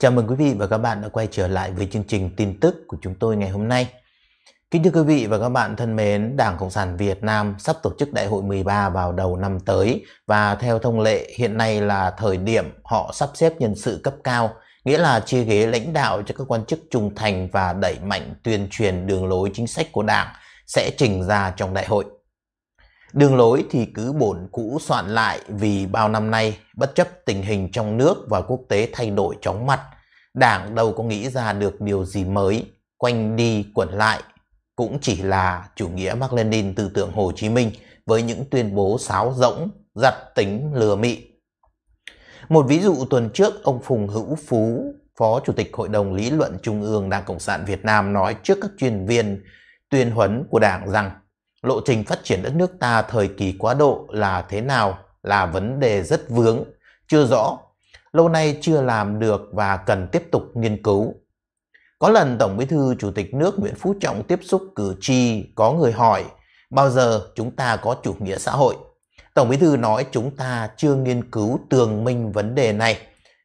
Chào mừng quý vị và các bạn đã quay trở lại với chương trình tin tức của chúng tôi ngày hôm nay. Kính thưa quý vị và các bạn thân mến, Đảng Cộng sản Việt Nam sắp tổ chức Đại hội 13 vào đầu năm tới và theo thông lệ hiện nay là thời điểm họ sắp xếp nhân sự cấp cao, nghĩa là chia ghế lãnh đạo cho các quan chức trung thành và đẩy mạnh tuyên truyền đường lối chính sách của Đảng sẽ trình ra trong đại hội. Đường lối thì cứ bổn cũ soạn lại vì bao năm nay, bất chấp tình hình trong nước và quốc tế thay đổi chóng mặt, đảng đâu có nghĩ ra được điều gì mới, quanh đi quẩn lại. Cũng chỉ là chủ nghĩa Mark Lenin tư tưởng Hồ Chí Minh với những tuyên bố sáo rỗng, giặt tính lừa mị. Một ví dụ tuần trước, ông Phùng Hữu Phú, Phó Chủ tịch Hội đồng Lý luận Trung ương Đảng Cộng sản Việt Nam nói trước các chuyên viên tuyên huấn của đảng rằng lộ trình phát triển đất nước ta thời kỳ quá độ là thế nào là vấn đề rất vướng, chưa rõ, lâu nay chưa làm được và cần tiếp tục nghiên cứu. Có lần Tổng Bí thư Chủ tịch nước Nguyễn Phú Trọng tiếp xúc cử tri có người hỏi bao giờ chúng ta có chủ nghĩa xã hội. Tổng Bí thư nói chúng ta chưa nghiên cứu tường minh vấn đề này.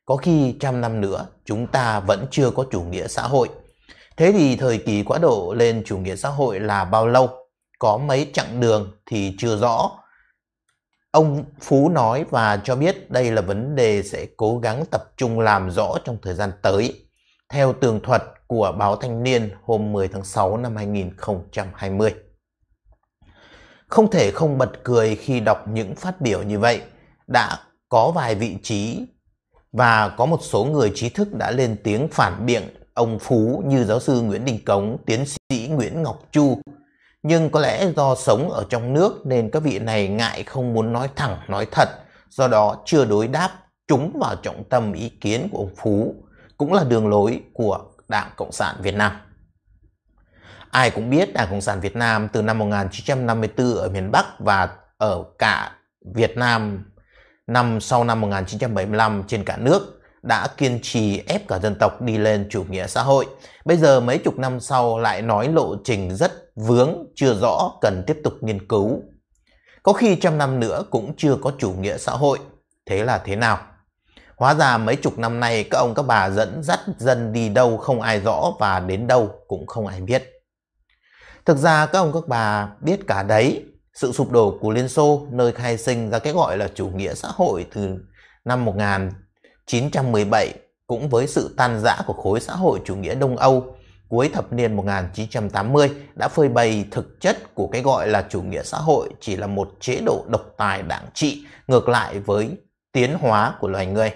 Có khi trăm năm nữa chúng ta vẫn chưa có chủ nghĩa xã hội. Thế thì thời kỳ quá độ lên chủ nghĩa xã hội là bao lâu? có mấy chặng đường thì chưa rõ. Ông Phú nói và cho biết đây là vấn đề sẽ cố gắng tập trung làm rõ trong thời gian tới. Theo tường thuật của báo Thanh niên hôm 10 tháng 6 năm 2020. Không thể không bật cười khi đọc những phát biểu như vậy. Đã có vài vị trí và có một số người trí thức đã lên tiếng phản biện ông Phú như giáo sư Nguyễn Đình Cống, tiến sĩ Nguyễn Ngọc Chu, nhưng có lẽ do sống ở trong nước nên các vị này ngại không muốn nói thẳng, nói thật, do đó chưa đối đáp trúng vào trọng tâm ý kiến của ông Phú, cũng là đường lối của Đảng Cộng sản Việt Nam. Ai cũng biết Đảng Cộng sản Việt Nam từ năm 1954 ở miền Bắc và ở cả Việt Nam năm sau năm 1975 trên cả nước đã kiên trì ép cả dân tộc đi lên chủ nghĩa xã hội. Bây giờ mấy chục năm sau lại nói lộ trình rất vướng, chưa rõ, cần tiếp tục nghiên cứu. Có khi trăm năm nữa cũng chưa có chủ nghĩa xã hội. Thế là thế nào? Hóa ra mấy chục năm nay các ông các bà dẫn dắt dân đi đâu không ai rõ và đến đâu cũng không ai biết. Thực ra các ông các bà biết cả đấy, sự sụp đổ của Liên Xô nơi khai sinh ra cái gọi là chủ nghĩa xã hội từ năm 19 1917 cũng với sự tan rã của khối xã hội chủ nghĩa Đông Âu cuối thập niên 1980 đã phơi bày thực chất của cái gọi là chủ nghĩa xã hội chỉ là một chế độ độc tài đảng trị ngược lại với tiến hóa của loài người.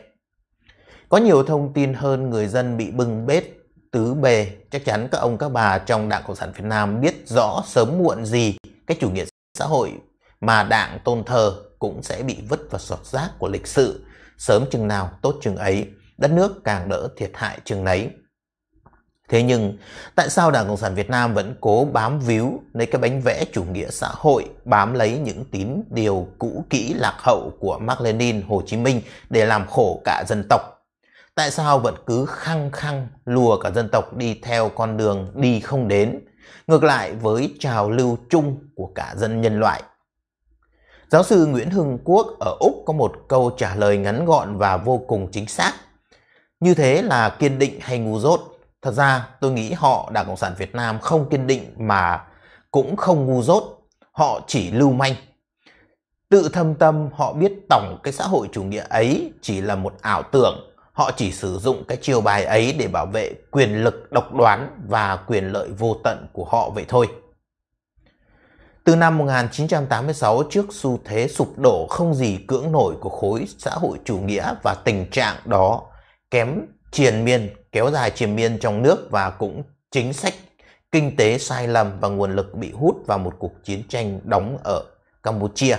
Có nhiều thông tin hơn người dân bị bưng bết tứ bề, chắc chắn các ông các bà trong Đảng Cộng sản Việt Nam biết rõ sớm muộn gì cái chủ nghĩa xã hội mà đảng tôn thờ cũng sẽ bị vứt vào sọt rác của lịch sử sớm chừng nào tốt chừng ấy, đất nước càng đỡ thiệt hại chừng nấy. Thế nhưng, tại sao Đảng Cộng sản Việt Nam vẫn cố bám víu lấy cái bánh vẽ chủ nghĩa xã hội, bám lấy những tín điều cũ kỹ lạc hậu của Mark Lenin, Hồ Chí Minh để làm khổ cả dân tộc? Tại sao vẫn cứ khăng khăng lùa cả dân tộc đi theo con đường đi không đến, ngược lại với trào lưu chung của cả dân nhân loại? Giáo sư Nguyễn Hưng Quốc ở Úc có một câu trả lời ngắn gọn và vô cùng chính xác. Như thế là kiên định hay ngu dốt? Thật ra tôi nghĩ họ Đảng Cộng sản Việt Nam không kiên định mà cũng không ngu dốt. Họ chỉ lưu manh. Tự thâm tâm họ biết tổng cái xã hội chủ nghĩa ấy chỉ là một ảo tưởng. Họ chỉ sử dụng cái chiêu bài ấy để bảo vệ quyền lực độc đoán và quyền lợi vô tận của họ vậy thôi. Từ năm 1986 trước xu thế sụp đổ không gì cưỡng nổi của khối xã hội chủ nghĩa và tình trạng đó kém triền miên, kéo dài triền miên trong nước và cũng chính sách kinh tế sai lầm và nguồn lực bị hút vào một cuộc chiến tranh đóng ở Campuchia.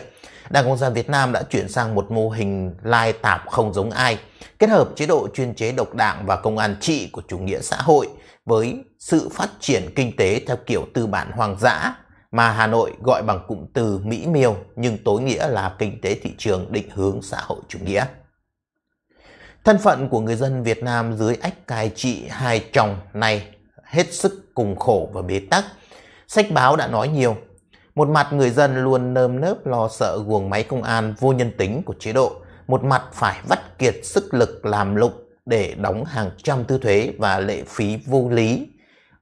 Đảng Cộng sản Việt Nam đã chuyển sang một mô hình lai tạp không giống ai, kết hợp chế độ chuyên chế độc đảng và công an trị của chủ nghĩa xã hội với sự phát triển kinh tế theo kiểu tư bản hoang dã mà Hà Nội gọi bằng cụm từ Mỹ miều nhưng tối nghĩa là kinh tế thị trường định hướng xã hội chủ nghĩa. Thân phận của người dân Việt Nam dưới ách cai trị hai chồng này hết sức cùng khổ và bế tắc. Sách báo đã nói nhiều. Một mặt người dân luôn nơm nớp lo sợ guồng máy công an vô nhân tính của chế độ. Một mặt phải vắt kiệt sức lực làm lụng để đóng hàng trăm tư thuế và lệ phí vô lý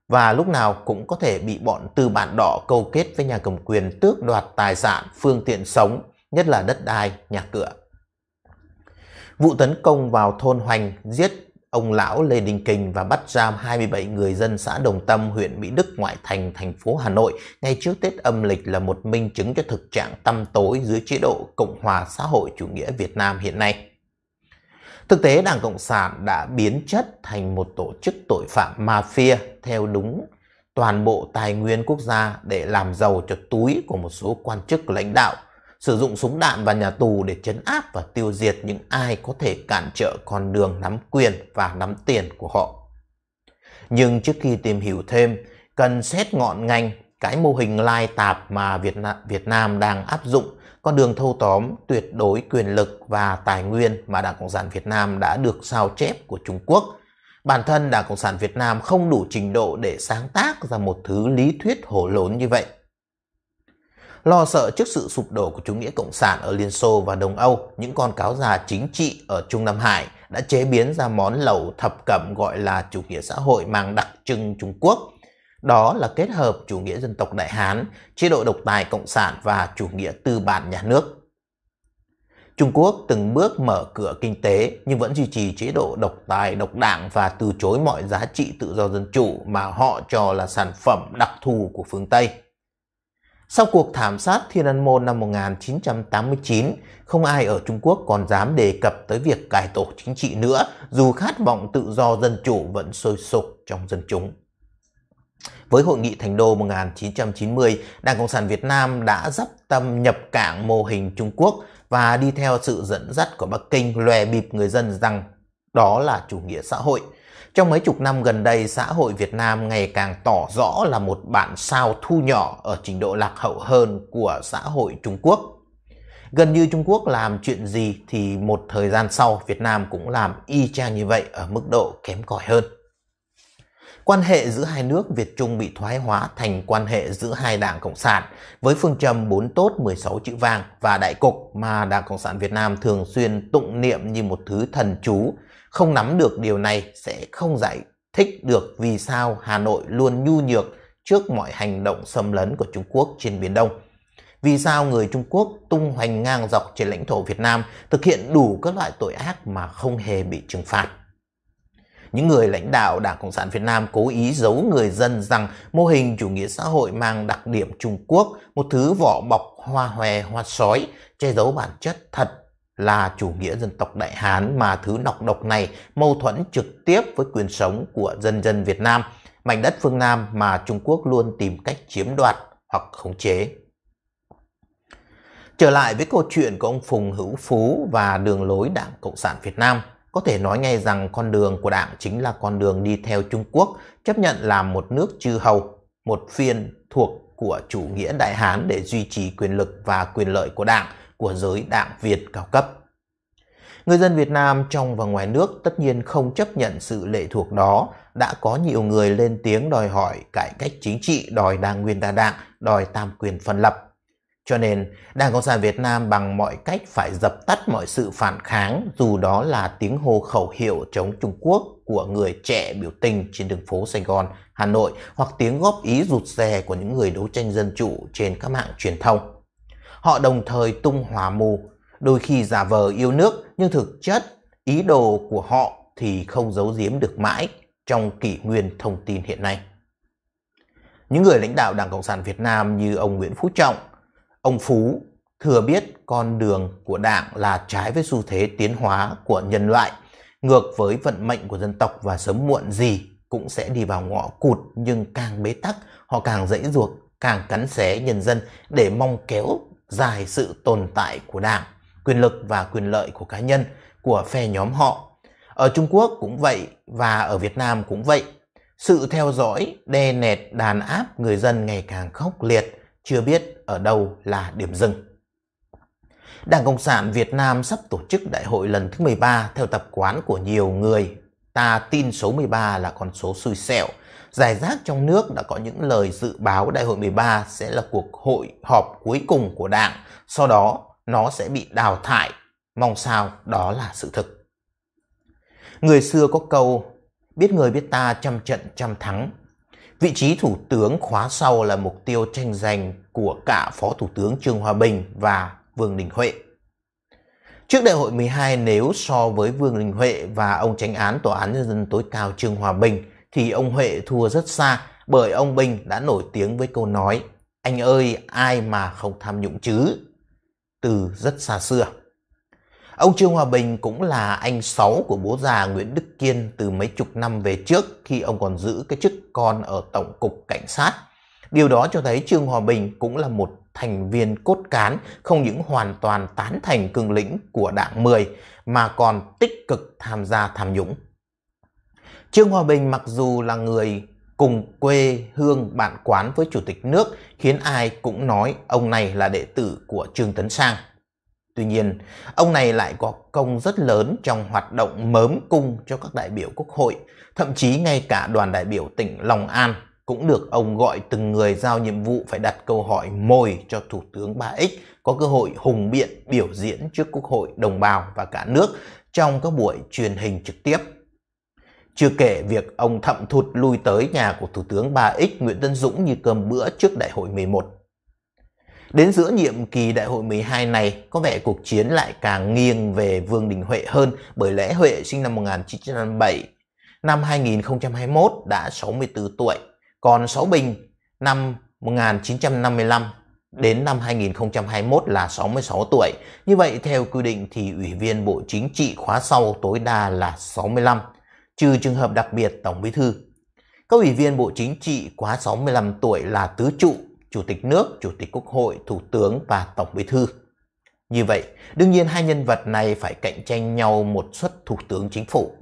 và lúc nào cũng có thể bị bọn tư bản đỏ câu kết với nhà cầm quyền tước đoạt tài sản, phương tiện sống, nhất là đất đai, nhà cửa. Vụ tấn công vào thôn Hoành giết ông lão Lê Đình Kình và bắt giam 27 người dân xã Đồng Tâm, huyện Mỹ Đức, ngoại thành, thành phố Hà Nội ngay trước Tết âm lịch là một minh chứng cho thực trạng tăm tối dưới chế độ Cộng hòa xã hội chủ nghĩa Việt Nam hiện nay. Thực tế, Đảng Cộng sản đã biến chất thành một tổ chức tội phạm mafia theo đúng toàn bộ tài nguyên quốc gia để làm giàu cho túi của một số quan chức lãnh đạo, sử dụng súng đạn và nhà tù để chấn áp và tiêu diệt những ai có thể cản trở con đường nắm quyền và nắm tiền của họ. Nhưng trước khi tìm hiểu thêm, cần xét ngọn ngành cái mô hình lai tạp mà Việt Nam, Việt Nam đang áp dụng con đường thâu tóm tuyệt đối quyền lực và tài nguyên mà Đảng Cộng sản Việt Nam đã được sao chép của Trung Quốc. Bản thân Đảng Cộng sản Việt Nam không đủ trình độ để sáng tác ra một thứ lý thuyết hổ lốn như vậy. Lo sợ trước sự sụp đổ của chủ nghĩa Cộng sản ở Liên Xô và Đông Âu, những con cáo già chính trị ở Trung Nam Hải đã chế biến ra món lẩu thập cẩm gọi là chủ nghĩa xã hội mang đặc trưng Trung Quốc – đó là kết hợp chủ nghĩa dân tộc Đại Hán, chế độ độc tài cộng sản và chủ nghĩa tư bản nhà nước. Trung Quốc từng bước mở cửa kinh tế nhưng vẫn duy trì chế độ độc tài, độc đảng và từ chối mọi giá trị tự do dân chủ mà họ cho là sản phẩm đặc thù của phương Tây. Sau cuộc thảm sát Thiên An Môn năm 1989, không ai ở Trung Quốc còn dám đề cập tới việc cải tổ chính trị nữa dù khát vọng tự do dân chủ vẫn sôi sục trong dân chúng. Với hội nghị Thành Đô 1990, Đảng Cộng sản Việt Nam đã dắp tâm nhập cảng mô hình Trung Quốc và đi theo sự dẫn dắt của Bắc Kinh lòe bịp người dân rằng đó là chủ nghĩa xã hội. Trong mấy chục năm gần đây, xã hội Việt Nam ngày càng tỏ rõ là một bản sao thu nhỏ ở trình độ lạc hậu hơn của xã hội Trung Quốc. Gần như Trung Quốc làm chuyện gì thì một thời gian sau Việt Nam cũng làm y chang như vậy ở mức độ kém cỏi hơn quan hệ giữa hai nước Việt Trung bị thoái hóa thành quan hệ giữa hai đảng Cộng sản với phương châm 4 tốt 16 chữ vàng và đại cục mà Đảng Cộng sản Việt Nam thường xuyên tụng niệm như một thứ thần chú. Không nắm được điều này sẽ không giải thích được vì sao Hà Nội luôn nhu nhược trước mọi hành động xâm lấn của Trung Quốc trên Biển Đông. Vì sao người Trung Quốc tung hoành ngang dọc trên lãnh thổ Việt Nam thực hiện đủ các loại tội ác mà không hề bị trừng phạt những người lãnh đạo Đảng Cộng sản Việt Nam cố ý giấu người dân rằng mô hình chủ nghĩa xã hội mang đặc điểm Trung Quốc, một thứ vỏ bọc hoa hòe hoa sói, che giấu bản chất thật là chủ nghĩa dân tộc Đại Hán mà thứ nọc độc này mâu thuẫn trực tiếp với quyền sống của dân dân Việt Nam, mảnh đất phương Nam mà Trung Quốc luôn tìm cách chiếm đoạt hoặc khống chế. Trở lại với câu chuyện của ông Phùng Hữu Phú và đường lối Đảng Cộng sản Việt Nam – có thể nói ngay rằng con đường của đảng chính là con đường đi theo Trung Quốc, chấp nhận làm một nước chư hầu, một phiên thuộc của chủ nghĩa Đại Hán để duy trì quyền lực và quyền lợi của đảng, của giới đảng Việt cao cấp. Người dân Việt Nam trong và ngoài nước tất nhiên không chấp nhận sự lệ thuộc đó, đã có nhiều người lên tiếng đòi hỏi cải cách chính trị, đòi đa nguyên đa đảng, đòi tam quyền phân lập. Cho nên, Đảng Cộng sản Việt Nam bằng mọi cách phải dập tắt mọi sự phản kháng, dù đó là tiếng hô khẩu hiệu chống Trung Quốc của người trẻ biểu tình trên đường phố Sài Gòn, Hà Nội hoặc tiếng góp ý rụt rè của những người đấu tranh dân chủ trên các mạng truyền thông. Họ đồng thời tung hòa mù, đôi khi giả vờ yêu nước nhưng thực chất ý đồ của họ thì không giấu giếm được mãi trong kỷ nguyên thông tin hiện nay. Những người lãnh đạo Đảng Cộng sản Việt Nam như ông Nguyễn Phú Trọng, Ông Phú thừa biết con đường của Đảng là trái với xu thế tiến hóa của nhân loại, ngược với vận mệnh của dân tộc và sớm muộn gì cũng sẽ đi vào ngõ cụt nhưng càng bế tắc, họ càng dễ ruột, càng cắn xé nhân dân để mong kéo dài sự tồn tại của Đảng, quyền lực và quyền lợi của cá nhân, của phe nhóm họ. Ở Trung Quốc cũng vậy và ở Việt Nam cũng vậy. Sự theo dõi, đe nẹt, đàn áp người dân ngày càng khốc liệt chưa biết ở đâu là điểm dừng. Đảng Cộng sản Việt Nam sắp tổ chức đại hội lần thứ 13 theo tập quán của nhiều người. Ta tin số 13 là con số xui xẻo. Giải rác trong nước đã có những lời dự báo đại hội 13 sẽ là cuộc hội họp cuối cùng của đảng, sau đó nó sẽ bị đào thải. Mong sao đó là sự thực. Người xưa có câu, biết người biết ta trăm trận trăm thắng, Vị trí thủ tướng khóa sau là mục tiêu tranh giành của cả Phó Thủ tướng Trương Hòa Bình và Vương Đình Huệ. Trước đại hội 12 nếu so với Vương Đình Huệ và ông tránh án Tòa án Nhân dân tối cao Trương Hòa Bình thì ông Huệ thua rất xa bởi ông Bình đã nổi tiếng với câu nói Anh ơi ai mà không tham nhũng chứ từ rất xa xưa. Ông Trương Hòa Bình cũng là anh sáu của bố già Nguyễn Đức Kiên từ mấy chục năm về trước khi ông còn giữ cái chức con ở Tổng cục Cảnh sát. Điều đó cho thấy Trương Hòa Bình cũng là một thành viên cốt cán không những hoàn toàn tán thành cương lĩnh của Đảng 10 mà còn tích cực tham gia tham nhũng. Trương Hòa Bình mặc dù là người cùng quê hương bạn quán với Chủ tịch nước khiến ai cũng nói ông này là đệ tử của Trương Tấn Sang. Tuy nhiên, ông này lại có công rất lớn trong hoạt động mớm cung cho các đại biểu quốc hội, thậm chí ngay cả đoàn đại biểu tỉnh Long An cũng được ông gọi từng người giao nhiệm vụ phải đặt câu hỏi mồi cho Thủ tướng 3X có cơ hội hùng biện biểu diễn trước Quốc hội đồng bào và cả nước trong các buổi truyền hình trực tiếp. Chưa kể việc ông thậm thụt lui tới nhà của Thủ tướng 3X Nguyễn Tân Dũng như cơm bữa trước Đại hội 11 Đến giữa nhiệm kỳ đại hội 12 này, có vẻ cuộc chiến lại càng nghiêng về Vương Đình Huệ hơn bởi lẽ Huệ sinh năm 1957, năm 2021 đã 64 tuổi, còn Sáu Bình năm 1955 đến năm 2021 là 66 tuổi. Như vậy theo quy định thì Ủy viên Bộ Chính trị khóa sau tối đa là 65, trừ trường hợp đặc biệt Tổng Bí thư. Các ủy viên Bộ Chính trị quá 65 tuổi là tứ trụ chủ tịch nước, chủ tịch quốc hội, thủ tướng và tổng bí thư. Như vậy, đương nhiên hai nhân vật này phải cạnh tranh nhau một suất thủ tướng chính phủ.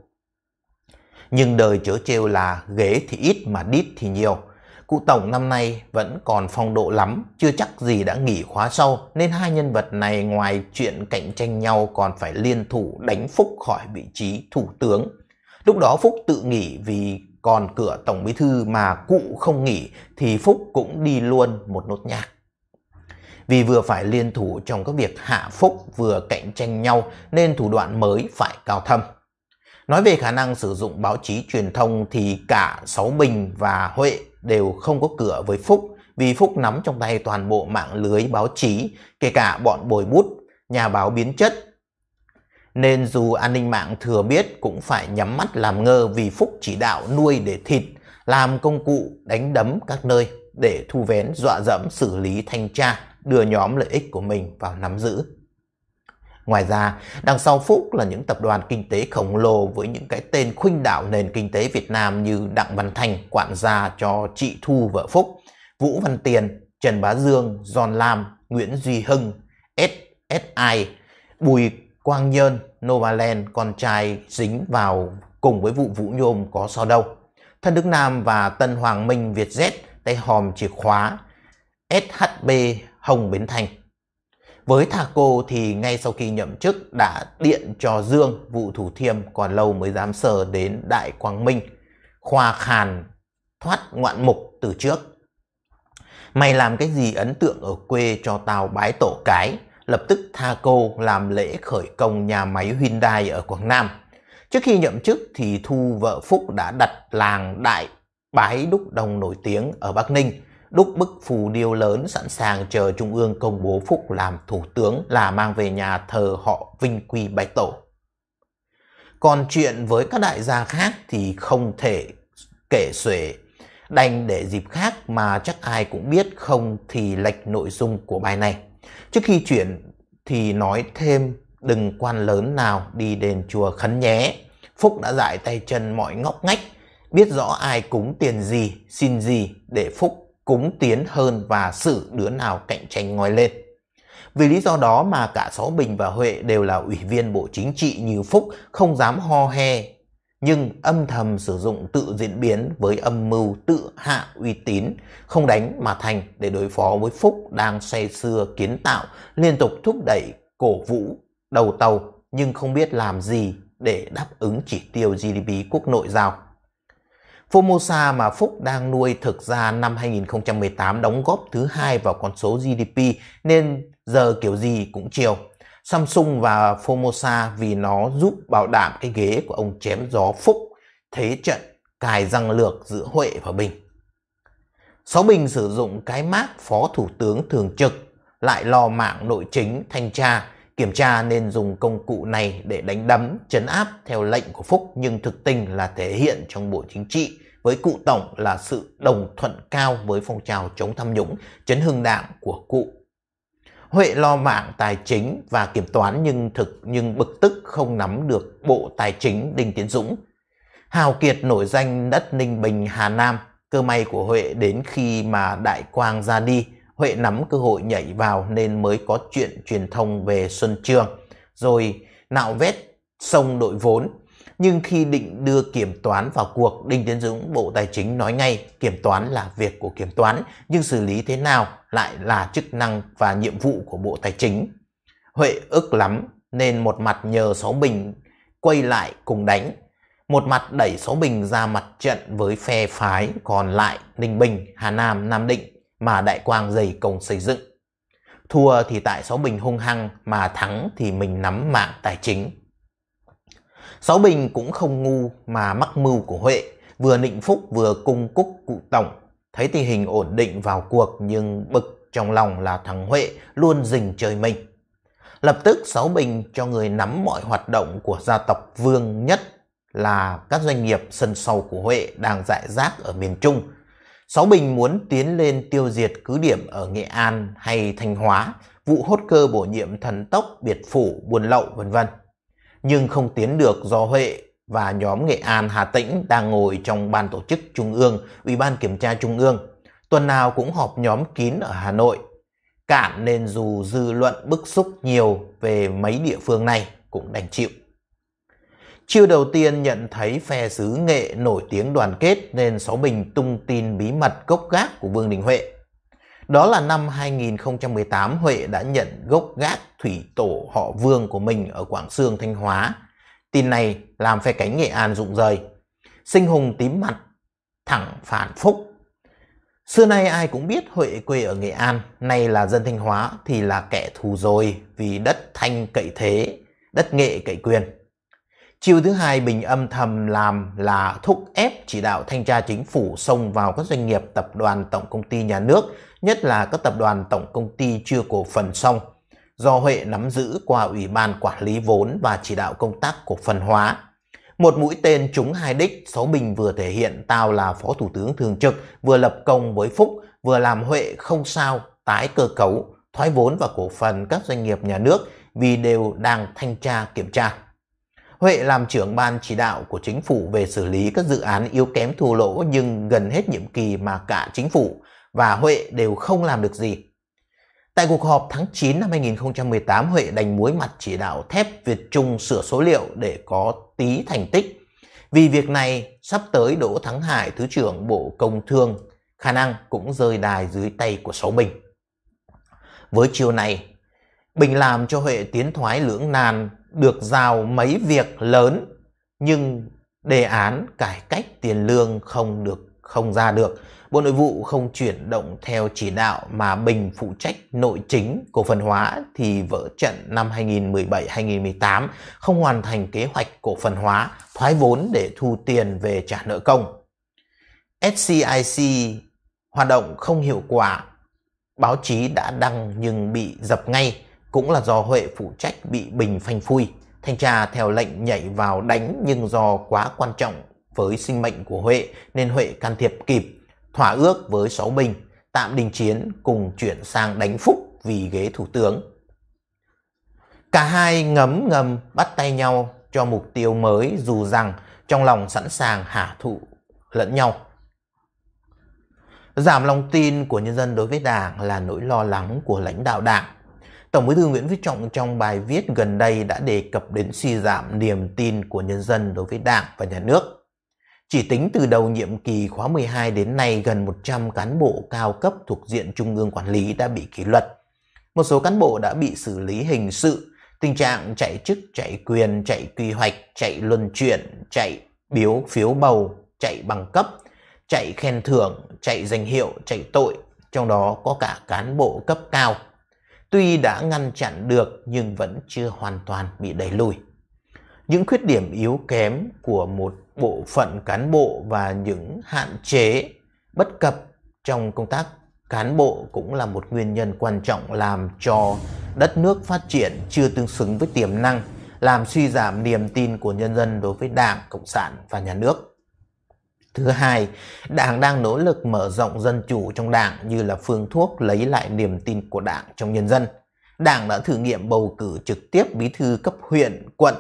Nhưng đời chớ trêu là ghế thì ít mà đít thì nhiều. Cụ Tổng năm nay vẫn còn phong độ lắm, chưa chắc gì đã nghỉ khóa sau nên hai nhân vật này ngoài chuyện cạnh tranh nhau còn phải liên thủ đánh Phúc khỏi vị trí thủ tướng. Lúc đó Phúc tự nghỉ vì còn cửa tổng bí thư mà cụ không nghỉ thì Phúc cũng đi luôn một nốt nhạc. Vì vừa phải liên thủ trong các việc hạ Phúc vừa cạnh tranh nhau nên thủ đoạn mới phải cao thâm. Nói về khả năng sử dụng báo chí truyền thông thì cả Sáu Bình và Huệ đều không có cửa với Phúc vì Phúc nắm trong tay toàn bộ mạng lưới báo chí, kể cả bọn bồi bút, nhà báo biến chất, nên dù an ninh mạng thừa biết cũng phải nhắm mắt làm ngơ vì Phúc chỉ đạo nuôi để thịt, làm công cụ đánh đấm các nơi để thu vén dọa dẫm xử lý thanh tra, đưa nhóm lợi ích của mình vào nắm giữ. Ngoài ra, đằng sau Phúc là những tập đoàn kinh tế khổng lồ với những cái tên khuynh đảo nền kinh tế Việt Nam như Đặng Văn Thành quản gia cho chị Thu vợ Phúc, Vũ Văn Tiền, Trần Bá Dương, Giòn Lam, Nguyễn Duy Hưng, SSI, Bùi Quang Nhơn, Novaland, con trai dính vào cùng với vụ Vũ Nhôm có so đâu. Thân Đức Nam và Tân Hoàng Minh Việt Vietjet tay hòm chìa khóa SHB Hồng Bến Thành. Với Thà Cô thì ngay sau khi nhậm chức đã điện cho Dương vụ Thủ Thiêm còn lâu mới dám sờ đến Đại Quang Minh. Khoa khàn thoát ngoạn mục từ trước. Mày làm cái gì ấn tượng ở quê cho tao bái tổ cái lập tức tha cô làm lễ khởi công nhà máy Hyundai ở Quảng Nam. Trước khi nhậm chức thì Thu vợ Phúc đã đặt làng Đại Bái Đúc Đồng nổi tiếng ở Bắc Ninh, đúc bức phù điêu lớn sẵn sàng chờ Trung ương công bố Phúc làm thủ tướng là mang về nhà thờ họ Vinh Quy Bái Tổ. Còn chuyện với các đại gia khác thì không thể kể xuể, đành để dịp khác mà chắc ai cũng biết không thì lệch nội dung của bài này. Trước khi chuyển thì nói thêm đừng quan lớn nào đi đền chùa khấn nhé. Phúc đã dại tay chân mọi ngóc ngách, biết rõ ai cúng tiền gì, xin gì để Phúc cúng tiến hơn và xử đứa nào cạnh tranh ngoi lên. Vì lý do đó mà cả Sáu Bình và Huệ đều là ủy viên Bộ Chính trị như Phúc không dám ho he nhưng âm thầm sử dụng tự diễn biến với âm mưu tự hạ uy tín, không đánh mà thành để đối phó với Phúc đang say xưa kiến tạo, liên tục thúc đẩy cổ vũ đầu tàu nhưng không biết làm gì để đáp ứng chỉ tiêu GDP quốc nội giao. Formosa mà Phúc đang nuôi thực ra năm 2018 đóng góp thứ hai vào con số GDP nên giờ kiểu gì cũng chiều. Samsung và Formosa vì nó giúp bảo đảm cái ghế của ông chém gió Phúc thế trận cài răng lược giữa Huệ và Bình. Sáu Bình sử dụng cái mác Phó Thủ tướng Thường trực lại lo mạng nội chính thanh tra kiểm tra nên dùng công cụ này để đánh đấm chấn áp theo lệnh của Phúc nhưng thực tình là thể hiện trong bộ chính trị với cụ tổng là sự đồng thuận cao với phong trào chống tham nhũng chấn hưng đảng của cụ Huệ lo mạng tài chính và kiểm toán nhưng thực nhưng bực tức không nắm được bộ tài chính Đinh Tiến Dũng. Hào Kiệt nổi danh đất Ninh Bình, Hà Nam, cơ may của Huệ đến khi mà Đại Quang ra đi, Huệ nắm cơ hội nhảy vào nên mới có chuyện truyền thông về Xuân Trường, rồi nạo vét sông đội vốn, nhưng khi định đưa kiểm toán vào cuộc, Đinh Tiến Dũng Bộ Tài chính nói ngay kiểm toán là việc của kiểm toán, nhưng xử lý thế nào lại là chức năng và nhiệm vụ của Bộ Tài chính. Huệ ức lắm nên một mặt nhờ Sáu Bình quay lại cùng đánh, một mặt đẩy Sáu Bình ra mặt trận với phe phái còn lại Ninh Bình, Hà Nam, Nam Định mà Đại Quang dày công xây dựng. Thua thì tại Sáu Bình hung hăng mà thắng thì mình nắm mạng tài chính. Sáu Bình cũng không ngu mà mắc mưu của Huệ, vừa nịnh phúc vừa cung cúc cụ tổng. Thấy tình hình ổn định vào cuộc nhưng bực trong lòng là thằng Huệ luôn rình trời mình. Lập tức Sáu Bình cho người nắm mọi hoạt động của gia tộc Vương nhất là các doanh nghiệp sân sau của Huệ đang dại rác ở miền Trung. Sáu Bình muốn tiến lên tiêu diệt cứ điểm ở Nghệ An hay Thanh Hóa, vụ hốt cơ bổ nhiệm thần tốc biệt phủ buôn lậu vân vân nhưng không tiến được do Huệ và nhóm Nghệ An Hà Tĩnh đang ngồi trong ban tổ chức Trung ương, Ủy ban Kiểm tra Trung ương. Tuần nào cũng họp nhóm kín ở Hà Nội. Cản nên dù dư luận bức xúc nhiều về mấy địa phương này cũng đành chịu. Chiều đầu tiên nhận thấy phe xứ nghệ nổi tiếng đoàn kết nên Sáu Bình tung tin bí mật gốc gác của Vương Đình Huệ. Đó là năm 2018 Huệ đã nhận gốc gác thủy tổ họ Vương của mình ở Quảng Sương, Thanh Hóa. Tin này làm phe cánh Nghệ An rụng rời. Sinh hùng tím mặt, thẳng phản phúc. Xưa nay ai cũng biết Huệ quê ở Nghệ An, nay là dân Thanh Hóa thì là kẻ thù rồi vì đất Thanh cậy thế, đất Nghệ cậy quyền. Chiều thứ hai Bình âm thầm làm là thúc ép chỉ đạo thanh tra chính phủ xông vào các doanh nghiệp tập đoàn tổng công ty nhà nước nhất là các tập đoàn tổng công ty chưa cổ phần xong, do Huệ nắm giữ qua Ủy ban Quản lý vốn và chỉ đạo công tác cổ phần hóa. Một mũi tên trúng hai đích, Sáu Bình vừa thể hiện tao là Phó Thủ tướng Thường trực, vừa lập công với Phúc, vừa làm Huệ không sao, tái cơ cấu, thoái vốn và cổ phần các doanh nghiệp nhà nước vì đều đang thanh tra kiểm tra. Huệ làm trưởng ban chỉ đạo của chính phủ về xử lý các dự án yếu kém thua lỗ nhưng gần hết nhiệm kỳ mà cả chính phủ, và Huệ đều không làm được gì. Tại cuộc họp tháng 9 năm 2018, Huệ đành muối mặt chỉ đạo thép Việt Trung sửa số liệu để có tí thành tích. Vì việc này, sắp tới Đỗ Thắng Hải, Thứ trưởng Bộ Công Thương, khả năng cũng rơi đài dưới tay của sáu Bình. Với chiều này, Bình làm cho Huệ tiến thoái lưỡng nan được giao mấy việc lớn nhưng đề án cải cách tiền lương không được không ra được. Bộ Nội vụ không chuyển động theo chỉ đạo mà Bình phụ trách nội chính cổ phần hóa thì vỡ trận năm 2017-2018 không hoàn thành kế hoạch cổ phần hóa, thoái vốn để thu tiền về trả nợ công. SCIC hoạt động không hiệu quả, báo chí đã đăng nhưng bị dập ngay, cũng là do Huệ phụ trách bị Bình phanh phui. Thanh tra theo lệnh nhảy vào đánh nhưng do quá quan trọng với sinh mệnh của Huệ nên Huệ can thiệp kịp, thỏa ước với Sáu binh tạm đình chiến cùng chuyển sang đánh Phúc vì ghế thủ tướng. Cả hai ngấm ngầm bắt tay nhau cho mục tiêu mới dù rằng trong lòng sẵn sàng hạ thụ lẫn nhau. Giảm lòng tin của nhân dân đối với Đảng là nỗi lo lắng của lãnh đạo Đảng. Tổng Bí thư Nguyễn Phú Trọng trong bài viết gần đây đã đề cập đến suy giảm niềm tin của nhân dân đối với Đảng và nhà nước. Chỉ tính từ đầu nhiệm kỳ khóa 12 đến nay, gần 100 cán bộ cao cấp thuộc diện Trung ương quản lý đã bị kỷ luật. Một số cán bộ đã bị xử lý hình sự, tình trạng chạy chức, chạy quyền, chạy quy hoạch, chạy luân chuyển, chạy biếu phiếu bầu, chạy bằng cấp, chạy khen thưởng, chạy danh hiệu, chạy tội, trong đó có cả cán bộ cấp cao. Tuy đã ngăn chặn được nhưng vẫn chưa hoàn toàn bị đẩy lùi những khuyết điểm yếu kém của một bộ phận cán bộ và những hạn chế bất cập trong công tác cán bộ cũng là một nguyên nhân quan trọng làm cho đất nước phát triển chưa tương xứng với tiềm năng, làm suy giảm niềm tin của nhân dân đối với Đảng, Cộng sản và nhà nước. Thứ hai, Đảng đang nỗ lực mở rộng dân chủ trong Đảng như là phương thuốc lấy lại niềm tin của Đảng trong nhân dân. Đảng đã thử nghiệm bầu cử trực tiếp bí thư cấp huyện, quận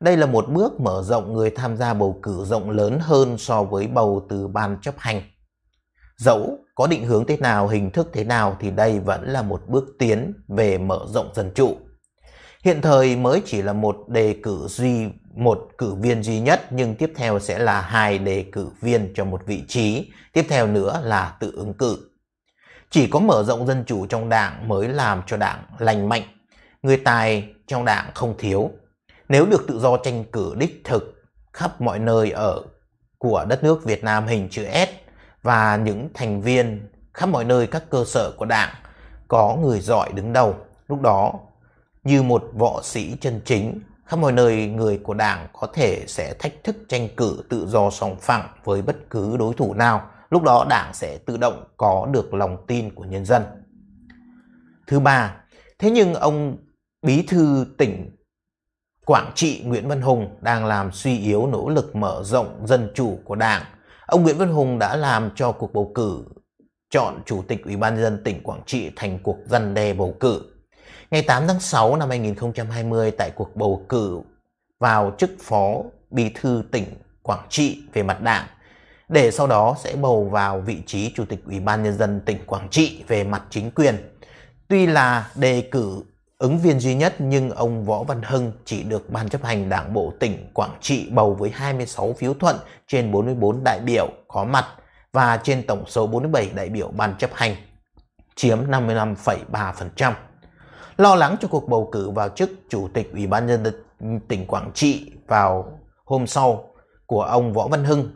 đây là một bước mở rộng người tham gia bầu cử rộng lớn hơn so với bầu từ ban chấp hành. Dẫu có định hướng thế nào, hình thức thế nào thì đây vẫn là một bước tiến về mở rộng dân chủ. Hiện thời mới chỉ là một đề cử duy một cử viên duy nhất nhưng tiếp theo sẽ là hai đề cử viên cho một vị trí, tiếp theo nữa là tự ứng cử. Chỉ có mở rộng dân chủ trong đảng mới làm cho đảng lành mạnh, người tài trong đảng không thiếu nếu được tự do tranh cử đích thực khắp mọi nơi ở của đất nước Việt Nam hình chữ S và những thành viên khắp mọi nơi các cơ sở của đảng có người giỏi đứng đầu lúc đó như một võ sĩ chân chính khắp mọi nơi người của đảng có thể sẽ thách thức tranh cử tự do song phẳng với bất cứ đối thủ nào lúc đó đảng sẽ tự động có được lòng tin của nhân dân thứ ba thế nhưng ông bí thư tỉnh Quảng Trị Nguyễn Văn Hùng đang làm suy yếu nỗ lực mở rộng dân chủ của Đảng. Ông Nguyễn Văn Hùng đã làm cho cuộc bầu cử chọn Chủ tịch Ủy ban dân tỉnh Quảng Trị thành cuộc răn đe bầu cử. Ngày 8 tháng 6 năm 2020 tại cuộc bầu cử vào chức Phó Bí thư tỉnh Quảng Trị về mặt đảng, để sau đó sẽ bầu vào vị trí Chủ tịch Ủy ban Nhân dân tỉnh Quảng Trị về mặt chính quyền. Tuy là đề cử Ứng viên duy nhất nhưng ông Võ Văn Hưng chỉ được Ban chấp hành Đảng Bộ tỉnh Quảng Trị bầu với 26 phiếu thuận trên 44 đại biểu có mặt và trên tổng số 47 đại biểu Ban chấp hành, chiếm 55,3%. Lo lắng cho cuộc bầu cử vào chức Chủ tịch Ủy ban Nhân dân tỉnh Quảng Trị vào hôm sau của ông Võ Văn Hưng,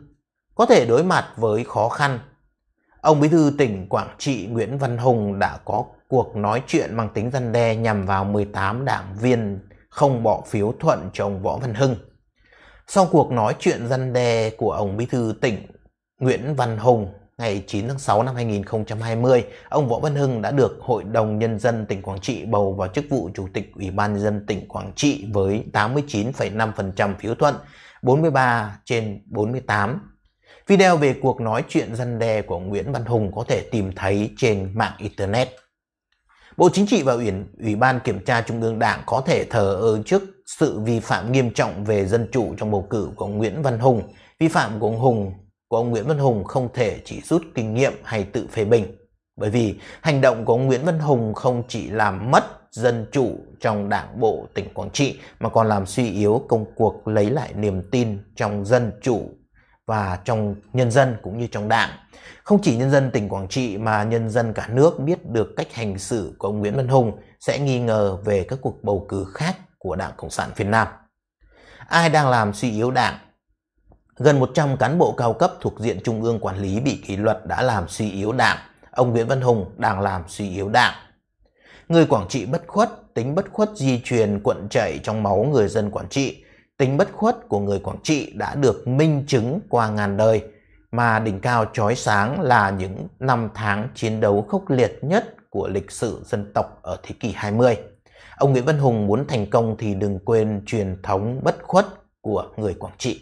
có thể đối mặt với khó khăn Ông Bí thư tỉnh Quảng Trị Nguyễn Văn Hùng đã có cuộc nói chuyện mang tính răn đe nhằm vào 18 đảng viên không bỏ phiếu thuận cho ông Võ Văn Hưng. Sau cuộc nói chuyện răn đe của ông Bí thư tỉnh Nguyễn Văn Hùng ngày 9 tháng 6 năm 2020, ông Võ Văn Hưng đã được Hội đồng Nhân dân tỉnh Quảng Trị bầu vào chức vụ Chủ tịch Ủy ban Nhân dân tỉnh Quảng Trị với 89,5% phiếu thuận, 43 trên 48 Video về cuộc nói chuyện dân đe của Nguyễn Văn Hùng có thể tìm thấy trên mạng Internet. Bộ Chính trị và Ủy, Ủy ban Kiểm tra Trung ương Đảng có thể thờ ơ trước sự vi phạm nghiêm trọng về dân chủ trong bầu cử của Nguyễn Văn Hùng. Vi phạm của ông Hùng của ông Nguyễn Văn Hùng không thể chỉ rút kinh nghiệm hay tự phê bình. Bởi vì hành động của ông Nguyễn Văn Hùng không chỉ làm mất dân chủ trong đảng bộ tỉnh Quảng Trị mà còn làm suy yếu công cuộc lấy lại niềm tin trong dân chủ và trong nhân dân cũng như trong đảng. Không chỉ nhân dân tỉnh Quảng Trị mà nhân dân cả nước biết được cách hành xử của ông Nguyễn Văn Hùng sẽ nghi ngờ về các cuộc bầu cử khác của Đảng Cộng sản Việt Nam. Ai đang làm suy yếu đảng? Gần 100 cán bộ cao cấp thuộc diện Trung ương quản lý bị kỷ luật đã làm suy yếu đảng. Ông Nguyễn Văn Hùng đang làm suy yếu đảng. Người Quảng Trị bất khuất, tính bất khuất di truyền cuộn chảy trong máu người dân Quảng Trị Tính bất khuất của người Quảng Trị đã được minh chứng qua ngàn đời, mà đỉnh cao trói sáng là những năm tháng chiến đấu khốc liệt nhất của lịch sử dân tộc ở thế kỷ 20. Ông Nguyễn Văn Hùng muốn thành công thì đừng quên truyền thống bất khuất của người Quảng Trị.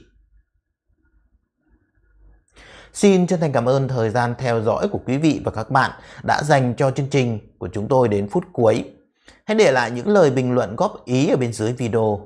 Xin chân thành cảm ơn thời gian theo dõi của quý vị và các bạn đã dành cho chương trình của chúng tôi đến phút cuối. Hãy để lại những lời bình luận góp ý ở bên dưới video